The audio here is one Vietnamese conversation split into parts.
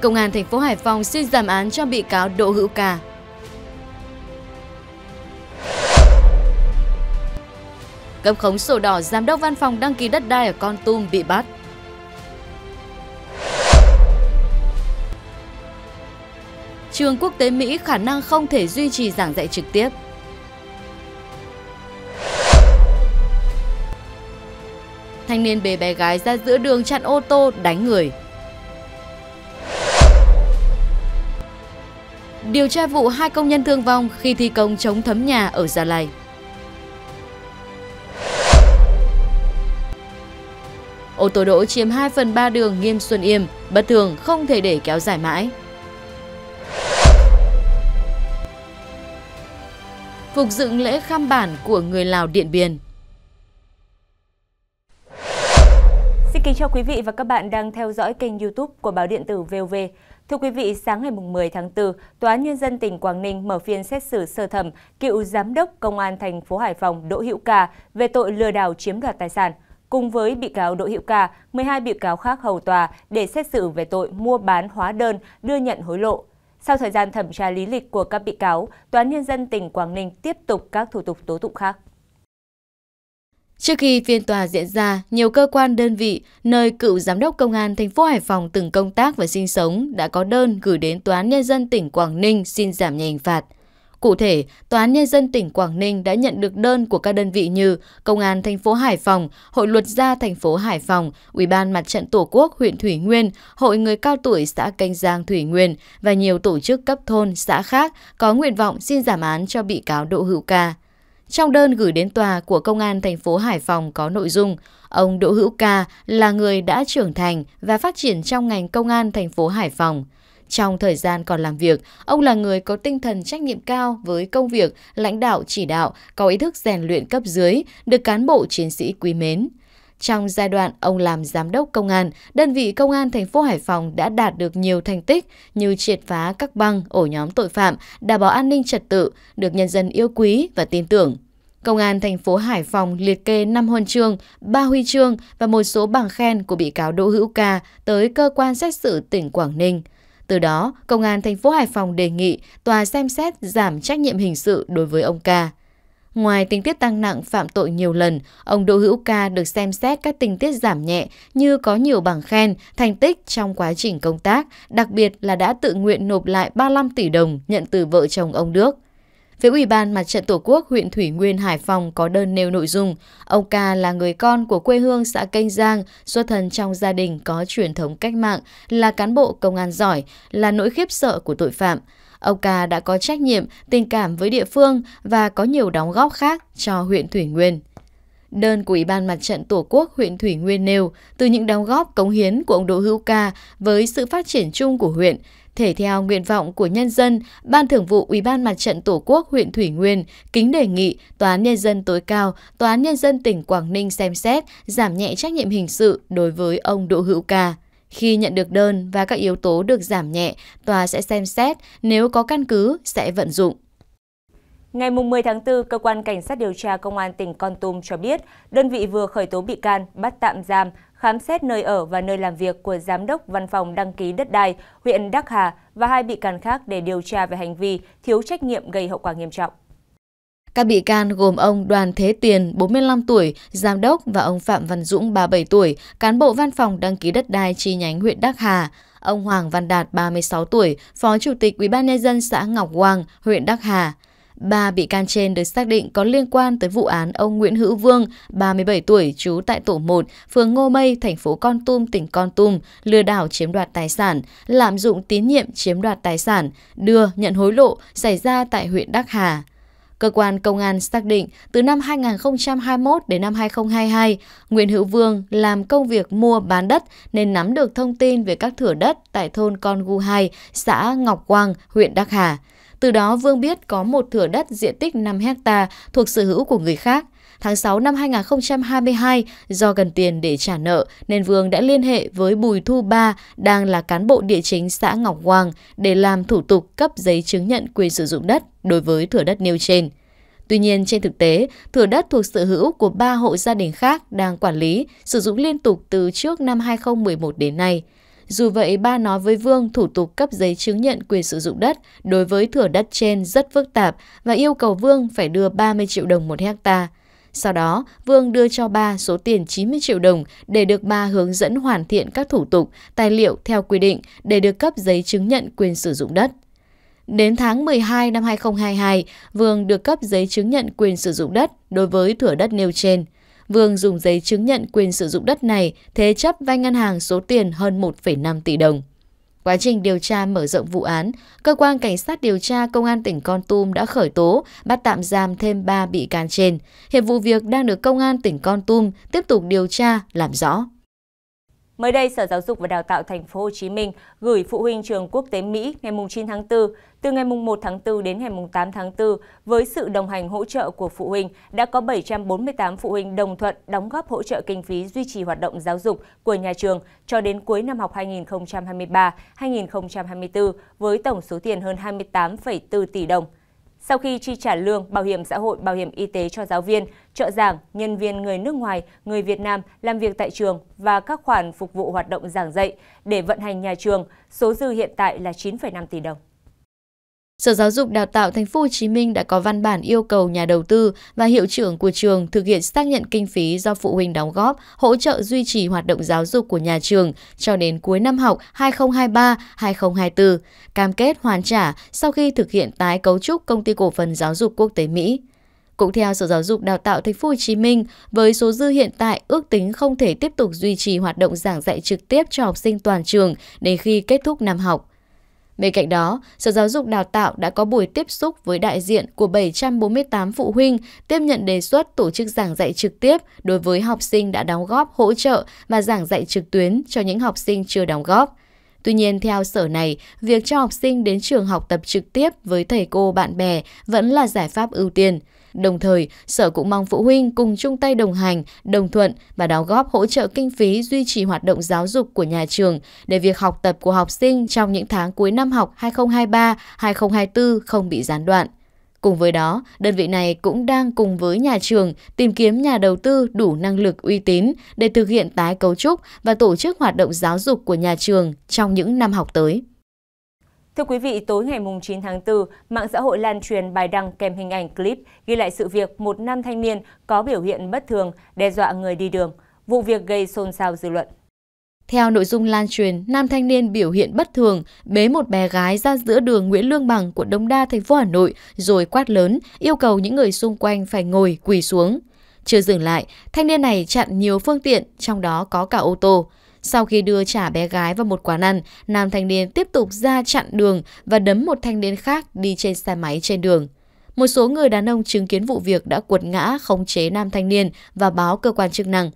Công an thành phố Hải Phòng xin giảm án cho bị cáo Đỗ Hữu Ca. Cấp khống sổ đỏ giám đốc văn phòng đăng ký đất đai ở Con Tum bị bắt. Trường quốc tế Mỹ khả năng không thể duy trì giảng dạy trực tiếp. Thanh niên bề bé gái ra giữa đường chặn ô tô đánh người. điều tra vụ hai công nhân thương vong khi thi công chống thấm nhà ở Gia Lai. Ô tô đỗ chiếm 2 phần 3 đường Nghiêm Xuân Yêm, bất thường không thể để kéo dài mãi. Phục dựng lễ khăm bản của người Lào Điện Biên Xin kính chào quý vị và các bạn đang theo dõi kênh youtube của Báo Điện tử VOV. Thưa quý vị, sáng ngày 10 tháng 4, Tòa án Nhân dân tỉnh Quảng Ninh mở phiên xét xử sơ thẩm cựu Giám đốc Công an thành phố Hải Phòng Đỗ Hữu Ca về tội lừa đảo chiếm đoạt tài sản. Cùng với bị cáo Đỗ Hữu Ca, 12 bị cáo khác hầu tòa để xét xử về tội mua bán hóa đơn đưa nhận hối lộ. Sau thời gian thẩm tra lý lịch của các bị cáo, Tòa án Nhân dân tỉnh Quảng Ninh tiếp tục các thủ tục tố tụng khác. Trước khi phiên tòa diễn ra, nhiều cơ quan đơn vị nơi cựu giám đốc công an thành phố Hải Phòng từng công tác và sinh sống đã có đơn gửi đến Tòa án Nhân dân tỉnh Quảng Ninh xin giảm nhẹ hình phạt. Cụ thể, Tòa án Nhân dân tỉnh Quảng Ninh đã nhận được đơn của các đơn vị như Công an thành phố Hải Phòng, Hội luật gia thành phố Hải Phòng, Ủy ban Mặt trận Tổ quốc huyện Thủy Nguyên, Hội người cao tuổi xã Canh Giang Thủy Nguyên và nhiều tổ chức cấp thôn, xã khác có nguyện vọng xin giảm án cho bị cáo Đỗ Hữu Ca. Trong đơn gửi đến tòa của Công an thành phố Hải Phòng có nội dung ông Đỗ Hữu Ca là người đã trưởng thành và phát triển trong ngành công an thành phố Hải Phòng. Trong thời gian còn làm việc, ông là người có tinh thần trách nhiệm cao với công việc, lãnh đạo chỉ đạo, có ý thức rèn luyện cấp dưới, được cán bộ chiến sĩ quý mến. Trong giai đoạn ông làm giám đốc công an, đơn vị công an thành phố Hải Phòng đã đạt được nhiều thành tích như triệt phá các băng, ổ nhóm tội phạm, đảm bảo an ninh trật tự, được nhân dân yêu quý và tin tưởng. Công an thành phố Hải Phòng liệt kê 5 huân chương, 3 huy chương và một số bằng khen của bị cáo Đỗ Hữu Ca tới cơ quan xét xử tỉnh Quảng Ninh. Từ đó, Công an thành phố Hải Phòng đề nghị tòa xem xét giảm trách nhiệm hình sự đối với ông Ca. Ngoài tình tiết tăng nặng phạm tội nhiều lần, ông Đỗ Hữu Ca được xem xét các tình tiết giảm nhẹ như có nhiều bằng khen, thành tích trong quá trình công tác, đặc biệt là đã tự nguyện nộp lại 35 tỷ đồng nhận từ vợ chồng ông Đức. Phía Ủy ban Mặt trận Tổ quốc huyện Thủy Nguyên Hải Phòng có đơn nêu nội dung, ông Ca là người con của quê hương xã Kênh Giang, xuất thân trong gia đình có truyền thống cách mạng, là cán bộ công an giỏi, là nỗi khiếp sợ của tội phạm. Ông ca đã có trách nhiệm, tình cảm với địa phương và có nhiều đóng góp khác cho huyện Thủy Nguyên. Đơn của Ủy ban Mặt trận Tổ quốc huyện Thủy Nguyên nêu từ những đóng góp cống hiến của ông Đỗ Hữu Ca với sự phát triển chung của huyện, thể theo nguyện vọng của nhân dân, Ban Thường vụ Ủy ban Mặt trận Tổ quốc huyện Thủy Nguyên kính đề nghị Tòa án Nhân dân tối cao, Tòa án Nhân dân tỉnh Quảng Ninh xem xét giảm nhẹ trách nhiệm hình sự đối với ông Đỗ Hữu Ca. Khi nhận được đơn và các yếu tố được giảm nhẹ, tòa sẽ xem xét nếu có căn cứ sẽ vận dụng. Ngày 10 tháng 4, Cơ quan Cảnh sát điều tra Công an tỉnh Con Tum cho biết, đơn vị vừa khởi tố bị can, bắt tạm giam, khám xét nơi ở và nơi làm việc của Giám đốc Văn phòng Đăng ký Đất đai huyện Đắc Hà và hai bị can khác để điều tra về hành vi thiếu trách nhiệm gây hậu quả nghiêm trọng. Các bị can gồm ông Đoàn Thế Tiền, 45 tuổi, giám đốc và ông Phạm Văn Dũng, 37 tuổi, cán bộ văn phòng đăng ký đất đai chi nhánh huyện Đắc Hà, ông Hoàng Văn Đạt, 36 tuổi, phó chủ tịch UBND xã Ngọc Hoàng, huyện Đắc Hà. Ba bị can trên được xác định có liên quan tới vụ án ông Nguyễn Hữu Vương, 37 tuổi, trú tại tổ 1, phường Ngô Mây, thành phố Con Tum, tỉnh Con Tum, lừa đảo chiếm đoạt tài sản, lạm dụng tín nhiệm chiếm đoạt tài sản, đưa nhận hối lộ xảy ra tại huyện Đắc Hà. Cơ quan công an xác định từ năm 2021 đến năm 2022, Nguyễn Hữu Vương làm công việc mua bán đất nên nắm được thông tin về các thửa đất tại thôn Con Gu 2, xã Ngọc Quang, huyện Đắc Hà. Từ đó Vương biết có một thửa đất diện tích 5 hecta thuộc sở hữu của người khác. Tháng 6 năm 2022, do cần tiền để trả nợ nên Vương đã liên hệ với Bùi Thu Ba đang là cán bộ địa chính xã Ngọc Hoàng để làm thủ tục cấp giấy chứng nhận quyền sử dụng đất đối với thửa đất nêu trên. Tuy nhiên trên thực tế, thửa đất thuộc sở hữu của ba hộ gia đình khác đang quản lý, sử dụng liên tục từ trước năm 2011 đến nay – dù vậy, ba nói với Vương thủ tục cấp giấy chứng nhận quyền sử dụng đất đối với thửa đất trên rất phức tạp và yêu cầu Vương phải đưa 30 triệu đồng một hecta. Sau đó, Vương đưa cho ba số tiền 90 triệu đồng để được ba hướng dẫn hoàn thiện các thủ tục, tài liệu theo quy định để được cấp giấy chứng nhận quyền sử dụng đất. Đến tháng 12 năm 2022, Vương được cấp giấy chứng nhận quyền sử dụng đất đối với thửa đất nêu trên – Vương dùng giấy chứng nhận quyền sử dụng đất này thế chấp vay ngân hàng số tiền hơn 1,5 tỷ đồng. Quá trình điều tra mở rộng vụ án, cơ quan cảnh sát điều tra công an tỉnh Con Tum đã khởi tố, bắt tạm giam thêm 3 bị can trên. Hiện vụ việc đang được công an tỉnh Con Tum tiếp tục điều tra, làm rõ. Mới đây, Sở Giáo dục và Đào tạo Thành phố Hồ Chí Minh gửi phụ huynh trường quốc tế Mỹ ngày 9 tháng 4, từ ngày 1 tháng 4 đến ngày 8 tháng 4, với sự đồng hành hỗ trợ của phụ huynh, đã có 748 phụ huynh đồng thuận đóng góp hỗ trợ kinh phí duy trì hoạt động giáo dục của nhà trường cho đến cuối năm học 2023-2024 với tổng số tiền hơn 28,4 tỷ đồng. Sau khi chi trả lương, bảo hiểm xã hội, bảo hiểm y tế cho giáo viên, trợ giảng, nhân viên người nước ngoài, người Việt Nam làm việc tại trường và các khoản phục vụ hoạt động giảng dạy để vận hành nhà trường, số dư hiện tại là 9,5 tỷ đồng. Sở Giáo dục Đào tạo Thành phố Hồ Chí Minh đã có văn bản yêu cầu nhà đầu tư và hiệu trưởng của trường thực hiện xác nhận kinh phí do phụ huynh đóng góp hỗ trợ duy trì hoạt động giáo dục của nhà trường cho đến cuối năm học 2023-2024, cam kết hoàn trả sau khi thực hiện tái cấu trúc Công ty Cổ phần Giáo dục Quốc tế Mỹ. Cũng theo Sở Giáo dục Đào tạo Thành phố Hồ Chí Minh, với số dư hiện tại ước tính không thể tiếp tục duy trì hoạt động giảng dạy trực tiếp cho học sinh toàn trường đến khi kết thúc năm học. Bên cạnh đó, Sở Giáo dục Đào tạo đã có buổi tiếp xúc với đại diện của 748 phụ huynh tiếp nhận đề xuất tổ chức giảng dạy trực tiếp đối với học sinh đã đóng góp hỗ trợ và giảng dạy trực tuyến cho những học sinh chưa đóng góp. Tuy nhiên, theo sở này, việc cho học sinh đến trường học tập trực tiếp với thầy cô bạn bè vẫn là giải pháp ưu tiên – Đồng thời, sở cũng mong phụ huynh cùng chung tay đồng hành, đồng thuận và đóng góp hỗ trợ kinh phí duy trì hoạt động giáo dục của nhà trường để việc học tập của học sinh trong những tháng cuối năm học 2023-2024 không bị gián đoạn. Cùng với đó, đơn vị này cũng đang cùng với nhà trường tìm kiếm nhà đầu tư đủ năng lực uy tín để thực hiện tái cấu trúc và tổ chức hoạt động giáo dục của nhà trường trong những năm học tới. Thưa quý vị, tối ngày 9 tháng 4, mạng xã hội lan truyền bài đăng kèm hình ảnh clip ghi lại sự việc một nam thanh niên có biểu hiện bất thường đe dọa người đi đường. Vụ việc gây xôn xao dư luận. Theo nội dung lan truyền, nam thanh niên biểu hiện bất thường, bế một bé gái ra giữa đường Nguyễn Lương Bằng, quận Đông Đa, thành phố Hà Nội, rồi quát lớn, yêu cầu những người xung quanh phải ngồi, quỳ xuống. Chưa dừng lại, thanh niên này chặn nhiều phương tiện, trong đó có cả ô tô. Sau khi đưa trả bé gái vào một quán ăn, nam thanh niên tiếp tục ra chặn đường và đấm một thanh niên khác đi trên xe máy trên đường. Một số người đàn ông chứng kiến vụ việc đã quật ngã khống chế nam thanh niên và báo cơ quan chức năng.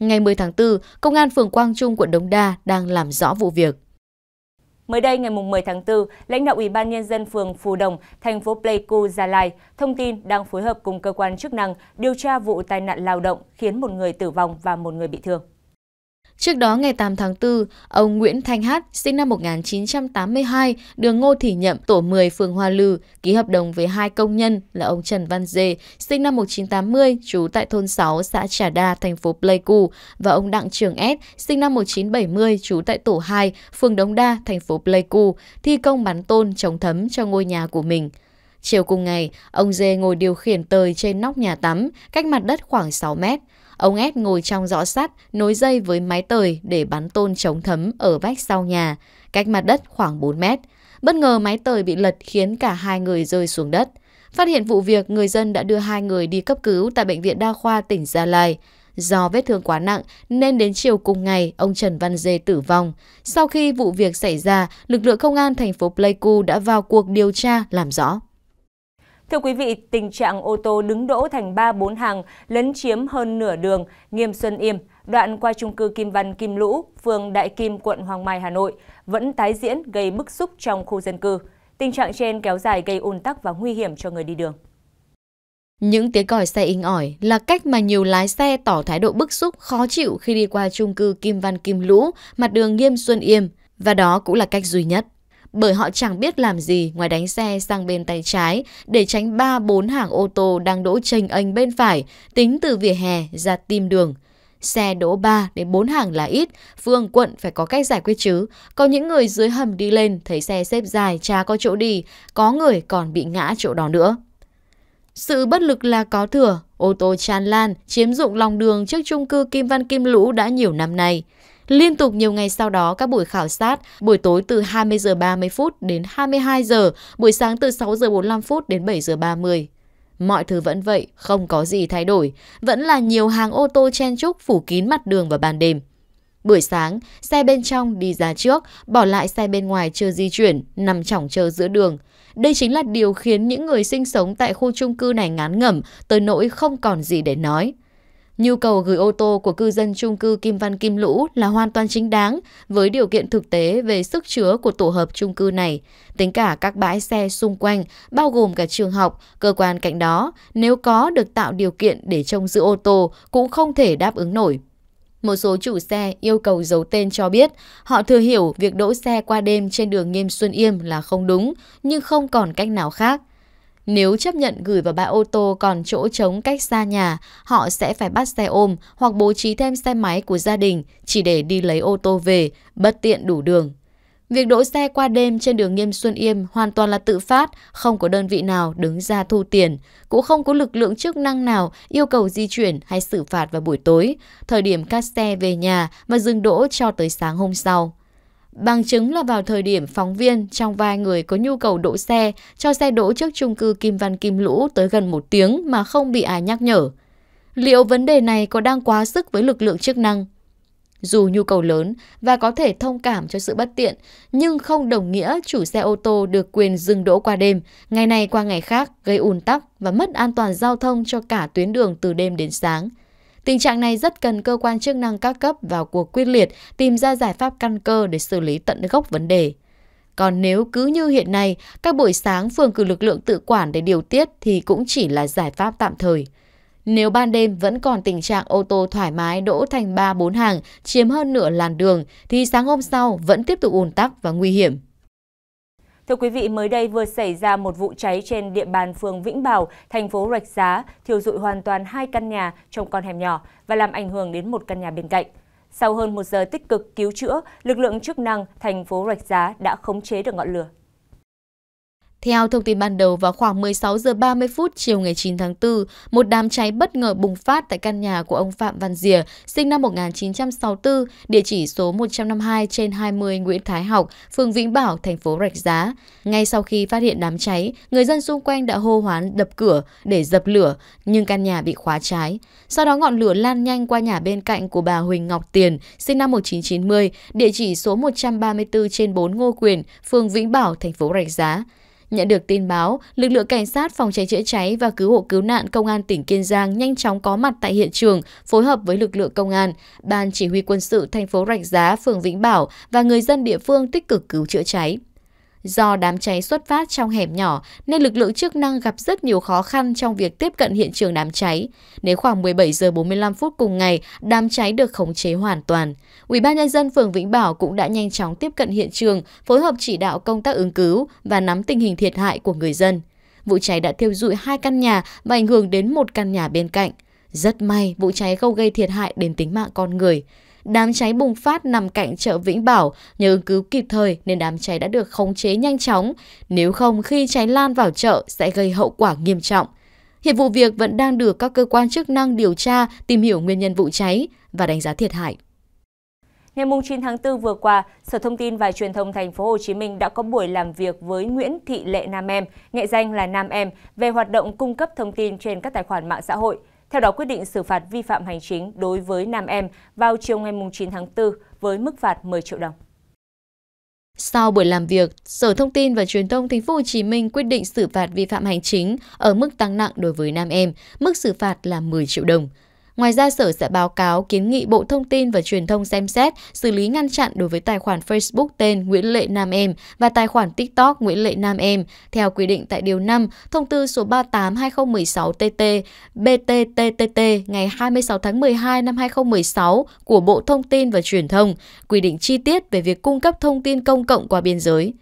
Ngày 10 tháng 4, Công an phường Quang Trung, quận Đống Đa đang làm rõ vụ việc. Mới đây ngày 10 tháng 4, lãnh đạo Ủy ban Nhân dân phường Phù Đồng, thành phố Pleiku, Gia Lai, thông tin đang phối hợp cùng cơ quan chức năng điều tra vụ tai nạn lao động khiến một người tử vong và một người bị thương. Trước đó ngày 8 tháng 4, ông Nguyễn Thanh Hát, sinh năm 1982, đường Ngô Thị Nhậm, tổ 10 phường Hoa Lư, ký hợp đồng với hai công nhân là ông Trần Văn Dê, sinh năm 1980, trú tại thôn 6, xã Trà Đa, thành phố Pleiku, và ông Đặng Trường S, sinh năm 1970, trú tại tổ 2, phường Đống Đa, thành phố Pleiku, thi công bắn tôn chống thấm cho ngôi nhà của mình. Chiều cùng ngày, ông Dê ngồi điều khiển tời trên nóc nhà tắm, cách mặt đất khoảng 6 mét. Ông S ngồi trong rõ sắt, nối dây với mái tời để bắn tôn chống thấm ở vách sau nhà, cách mặt đất khoảng 4 mét. Bất ngờ mái tời bị lật khiến cả hai người rơi xuống đất. Phát hiện vụ việc, người dân đã đưa hai người đi cấp cứu tại Bệnh viện Đa khoa tỉnh Gia Lai. Do vết thương quá nặng nên đến chiều cùng ngày, ông Trần Văn Dê tử vong. Sau khi vụ việc xảy ra, lực lượng công an thành phố Pleiku đã vào cuộc điều tra làm rõ. Thưa quý vị, tình trạng ô tô đứng đỗ thành 3-4 hàng lấn chiếm hơn nửa đường Nghiêm Xuân Yêm, đoạn qua trung cư Kim Văn Kim Lũ, phường Đại Kim, quận Hoàng Mai, Hà Nội, vẫn tái diễn gây bức xúc trong khu dân cư. Tình trạng trên kéo dài gây ùn tắc và nguy hiểm cho người đi đường. Những tiếng còi xe inh ỏi là cách mà nhiều lái xe tỏ thái độ bức xúc khó chịu khi đi qua trung cư Kim Văn Kim Lũ, mặt đường Nghiêm Xuân Yêm, và đó cũng là cách duy nhất bởi họ chẳng biết làm gì ngoài đánh xe sang bên tay trái để tránh ba bốn hàng ô tô đang đỗ chênh anh bên phải, tính từ vỉa hè ra tim đường. Xe đỗ 3 đến 4 hàng là ít, phương quận phải có cách giải quyết chứ. Có những người dưới hầm đi lên thấy xe xếp dài cha có chỗ đi, có người còn bị ngã chỗ đó nữa. Sự bất lực là có thừa, ô tô tràn lan, chiếm dụng lòng đường trước trung cư Kim Văn Kim Lũ đã nhiều năm nay. Liên tục nhiều ngày sau đó các buổi khảo sát buổi tối từ 20 giờ 30 phút đến 22 giờ, buổi sáng từ 6 giờ 45 phút đến 7 giờ 30. Mọi thứ vẫn vậy, không có gì thay đổi, vẫn là nhiều hàng ô tô chen trúc phủ kín mặt đường vào ban đêm. Buổi sáng, xe bên trong đi ra trước, bỏ lại xe bên ngoài chưa di chuyển, nằm chỏng chờ giữa đường. Đây chính là điều khiến những người sinh sống tại khu chung cư này ngán ngẩm tới nỗi không còn gì để nói. Nhu cầu gửi ô tô của cư dân trung cư Kim Văn Kim Lũ là hoàn toàn chính đáng với điều kiện thực tế về sức chứa của tổ hợp trung cư này, tính cả các bãi xe xung quanh, bao gồm cả trường học, cơ quan cạnh đó, nếu có được tạo điều kiện để trông giữ ô tô cũng không thể đáp ứng nổi. Một số chủ xe yêu cầu giấu tên cho biết họ thừa hiểu việc đỗ xe qua đêm trên đường Nghiêm Xuân Yêm là không đúng, nhưng không còn cách nào khác. Nếu chấp nhận gửi vào bãi ô tô còn chỗ trống cách xa nhà, họ sẽ phải bắt xe ôm hoặc bố trí thêm xe máy của gia đình chỉ để đi lấy ô tô về, bất tiện đủ đường. Việc đỗ xe qua đêm trên đường Nghiêm Xuân Yêm hoàn toàn là tự phát, không có đơn vị nào đứng ra thu tiền, cũng không có lực lượng chức năng nào yêu cầu di chuyển hay xử phạt vào buổi tối, thời điểm các xe về nhà mà dừng đỗ cho tới sáng hôm sau. Bằng chứng là vào thời điểm phóng viên trong vài người có nhu cầu đỗ xe cho xe đỗ trước trung cư Kim Văn Kim Lũ tới gần một tiếng mà không bị ai nhắc nhở. Liệu vấn đề này có đang quá sức với lực lượng chức năng? Dù nhu cầu lớn và có thể thông cảm cho sự bất tiện, nhưng không đồng nghĩa chủ xe ô tô được quyền dừng đỗ qua đêm, ngày này qua ngày khác gây ùn tắc và mất an toàn giao thông cho cả tuyến đường từ đêm đến sáng. Tình trạng này rất cần cơ quan chức năng các cấp vào cuộc quyết liệt, tìm ra giải pháp căn cơ để xử lý tận gốc vấn đề. Còn nếu cứ như hiện nay, các buổi sáng phường cử lực lượng tự quản để điều tiết thì cũng chỉ là giải pháp tạm thời. Nếu ban đêm vẫn còn tình trạng ô tô thoải mái đỗ thành 3-4 hàng, chiếm hơn nửa làn đường, thì sáng hôm sau vẫn tiếp tục ùn tắc và nguy hiểm. Thưa quý vị, mới đây vừa xảy ra một vụ cháy trên địa bàn phường Vĩnh Bảo, thành phố Rạch Giá, thiêu dụi hoàn toàn hai căn nhà trong con hẻm nhỏ và làm ảnh hưởng đến một căn nhà bên cạnh. Sau hơn một giờ tích cực cứu chữa, lực lượng chức năng thành phố Rạch Giá đã khống chế được ngọn lửa theo thông tin ban đầu, vào khoảng 16 giờ 30 phút chiều ngày 9 tháng 4, một đám cháy bất ngờ bùng phát tại căn nhà của ông Phạm Văn Dìa, sinh năm 1964, địa chỉ số 152 trên 20 Nguyễn Thái Học, phường Vĩnh Bảo, thành phố Rạch Giá. Ngay sau khi phát hiện đám cháy, người dân xung quanh đã hô hoán đập cửa để dập lửa, nhưng căn nhà bị khóa trái. Sau đó ngọn lửa lan nhanh qua nhà bên cạnh của bà Huỳnh Ngọc Tiền, sinh năm 1990, địa chỉ số 134 trên 4 Ngô Quyền, phường Vĩnh Bảo, thành phố Rạch Giá. Nhận được tin báo, lực lượng cảnh sát phòng cháy chữa cháy và cứu hộ cứu nạn công an tỉnh Kiên Giang nhanh chóng có mặt tại hiện trường, phối hợp với lực lượng công an, ban chỉ huy quân sự thành phố Rạch Giá, phường Vĩnh Bảo và người dân địa phương tích cực cứu chữa cháy. Do đám cháy xuất phát trong hẻm nhỏ nên lực lượng chức năng gặp rất nhiều khó khăn trong việc tiếp cận hiện trường đám cháy. Đến khoảng 17 giờ 45 phút cùng ngày, đám cháy được khống chế hoàn toàn. Ủy ban nhân dân phường Vĩnh Bảo cũng đã nhanh chóng tiếp cận hiện trường, phối hợp chỉ đạo công tác ứng cứu và nắm tình hình thiệt hại của người dân. Vụ cháy đã thiêu dụi hai căn nhà và ảnh hưởng đến một căn nhà bên cạnh. Rất may vụ cháy không gây thiệt hại đến tính mạng con người. Đám cháy bùng phát nằm cạnh chợ Vĩnh Bảo, nhờ ứng cứu kịp thời nên đám cháy đã được khống chế nhanh chóng. Nếu không, khi cháy lan vào chợ sẽ gây hậu quả nghiêm trọng. Hiện vụ việc vẫn đang được các cơ quan chức năng điều tra, tìm hiểu nguyên nhân vụ cháy và đánh giá thiệt hại. Ngày 9 tháng 4 vừa qua, Sở Thông tin và Truyền thông Thành phố Hồ Chí Minh đã có buổi làm việc với Nguyễn Thị Lệ Nam Em, nghệ danh là Nam Em, về hoạt động cung cấp thông tin trên các tài khoản mạng xã hội. Theo đó, quyết định xử phạt vi phạm hành chính đối với nam em vào chiều ngày 9 tháng 4 với mức phạt 10 triệu đồng. Sau buổi làm việc, Sở Thông tin và Truyền thông Thành phố Hồ Chí Minh quyết định xử phạt vi phạm hành chính ở mức tăng nặng đối với nam em, mức xử phạt là 10 triệu đồng. Ngoài ra, Sở sẽ báo cáo kiến nghị Bộ Thông tin và Truyền thông xem xét xử lý ngăn chặn đối với tài khoản Facebook tên Nguyễn Lệ Nam Em và tài khoản TikTok Nguyễn Lệ Nam Em, theo quy định tại Điều 5, Thông tư số 38-2016-TT, BTTTT ngày 26 tháng 12 năm 2016 của Bộ Thông tin và Truyền thông, quy định chi tiết về việc cung cấp thông tin công cộng qua biên giới.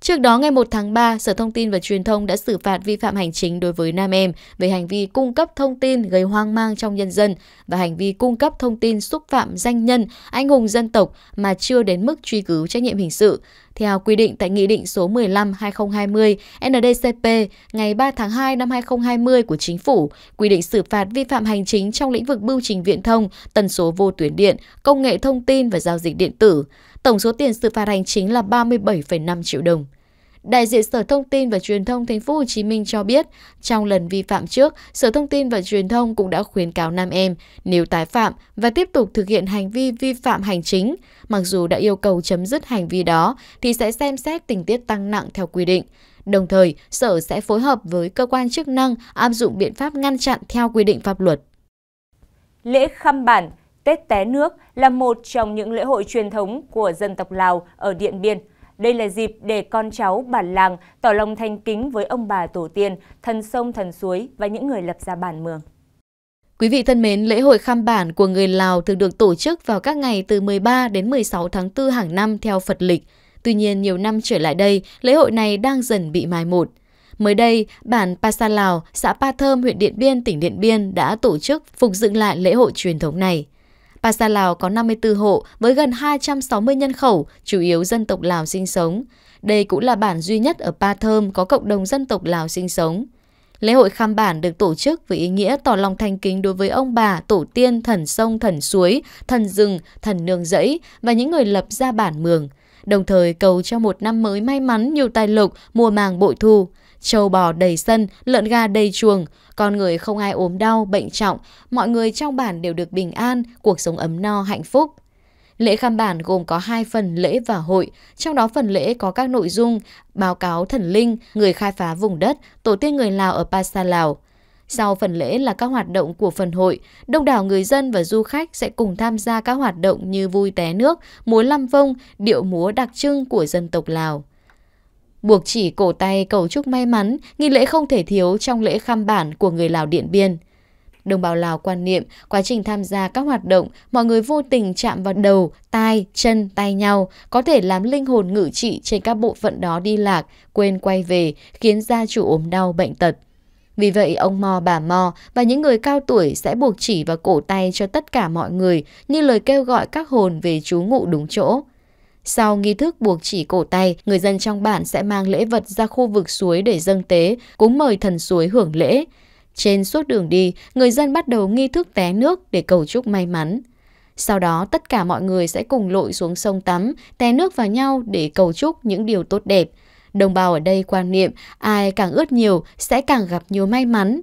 Trước đó ngày 1 tháng 3, Sở Thông tin và Truyền thông đã xử phạt vi phạm hành chính đối với nam em về hành vi cung cấp thông tin gây hoang mang trong nhân dân và hành vi cung cấp thông tin xúc phạm danh nhân, anh hùng dân tộc mà chưa đến mức truy cứu trách nhiệm hình sự. Theo quy định tại Nghị định số 15-2020 NDCP ngày 3 tháng 2 năm 2020 của Chính phủ, quy định xử phạt vi phạm hành chính trong lĩnh vực bưu trình viễn thông, tần số vô tuyến điện, công nghệ thông tin và giao dịch điện tử. Tổng số tiền xử phạt hành chính là 37,5 triệu đồng. Đại diện Sở Thông tin và Truyền thông Thành phố Hồ Chí Minh cho biết, trong lần vi phạm trước, Sở Thông tin và Truyền thông cũng đã khuyến cáo nam em nếu tái phạm và tiếp tục thực hiện hành vi vi phạm hành chính, mặc dù đã yêu cầu chấm dứt hành vi đó thì sẽ xem xét tình tiết tăng nặng theo quy định. Đồng thời, Sở sẽ phối hợp với cơ quan chức năng áp dụng biện pháp ngăn chặn theo quy định pháp luật. Lễ khăm bản, Tết té nước là một trong những lễ hội truyền thống của dân tộc Lào ở Điện Biên – đây là dịp để con cháu bản làng tỏ lòng thành kính với ông bà tổ tiên, thần sông thần suối và những người lập ra bản mường. Quý vị thân mến, lễ hội khăm bản của người Lào thường được tổ chức vào các ngày từ 13 đến 16 tháng 4 hàng năm theo Phật lịch. Tuy nhiên, nhiều năm trở lại đây, lễ hội này đang dần bị mai một. Mới đây, bản Pasa Lào, xã Pa Thơm, huyện Điện Biên, tỉnh Điện Biên đã tổ chức phục dựng lại lễ hội truyền thống này. Bà Sa Lào có 54 hộ với gần 260 nhân khẩu, chủ yếu dân tộc Lào sinh sống. Đây cũng là bản duy nhất ở Pa Thơm có cộng đồng dân tộc Lào sinh sống. Lễ hội khăm bản được tổ chức với ý nghĩa tỏ lòng thành kính đối với ông bà, tổ tiên, thần sông, thần suối, thần rừng, thần nương rẫy và những người lập ra bản mường. Đồng thời cầu cho một năm mới may mắn, nhiều tài lộc, mùa màng bội thu. Trâu bò đầy sân, lợn gà đầy chuồng, con người không ai ốm đau, bệnh trọng, mọi người trong bản đều được bình an, cuộc sống ấm no, hạnh phúc. Lễ khăm bản gồm có hai phần lễ và hội, trong đó phần lễ có các nội dung báo cáo thần linh, người khai phá vùng đất, tổ tiên người Lào ở Pasa Lào. Sau phần lễ là các hoạt động của phần hội, đông đảo người dân và du khách sẽ cùng tham gia các hoạt động như vui té nước, múa lăm vông, điệu múa đặc trưng của dân tộc Lào. Buộc chỉ cổ tay cầu chúc may mắn, nghi lễ không thể thiếu trong lễ khăm bản của người Lào Điện Biên. Đồng bào Lào quan niệm, quá trình tham gia các hoạt động, mọi người vô tình chạm vào đầu, tai, chân, tay nhau, có thể làm linh hồn ngự trị trên các bộ phận đó đi lạc, quên quay về, khiến gia chủ ốm đau, bệnh tật. Vì vậy, ông Mò, bà Mò và những người cao tuổi sẽ buộc chỉ vào cổ tay cho tất cả mọi người như lời kêu gọi các hồn về trú ngụ đúng chỗ. Sau nghi thức buộc chỉ cổ tay, người dân trong bản sẽ mang lễ vật ra khu vực suối để dâng tế, cúng mời thần suối hưởng lễ. Trên suốt đường đi, người dân bắt đầu nghi thức té nước để cầu chúc may mắn. Sau đó, tất cả mọi người sẽ cùng lội xuống sông tắm, té nước vào nhau để cầu chúc những điều tốt đẹp. Đồng bào ở đây quan niệm ai càng ướt nhiều sẽ càng gặp nhiều may mắn,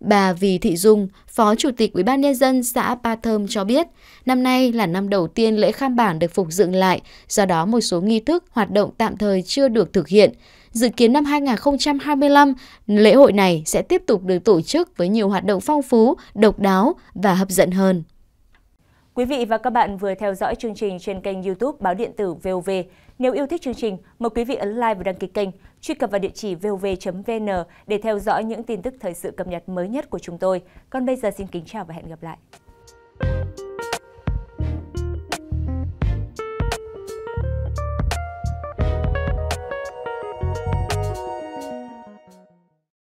Bà Vì Thị Dung, Phó Chủ tịch ubnd xã Ba Thơm cho biết, năm nay là năm đầu tiên lễ kham bản được phục dựng lại, do đó một số nghi thức hoạt động tạm thời chưa được thực hiện. Dự kiến năm 2025, lễ hội này sẽ tiếp tục được tổ chức với nhiều hoạt động phong phú, độc đáo và hấp dẫn hơn. Quý vị và các bạn vừa theo dõi chương trình trên kênh youtube Báo Điện tử VOV. Nếu yêu thích chương trình, mời quý vị ấn like và đăng ký kênh, truy cập vào địa chỉ vov.vn để theo dõi những tin tức thời sự cập nhật mới nhất của chúng tôi. Còn bây giờ xin kính chào và hẹn gặp lại.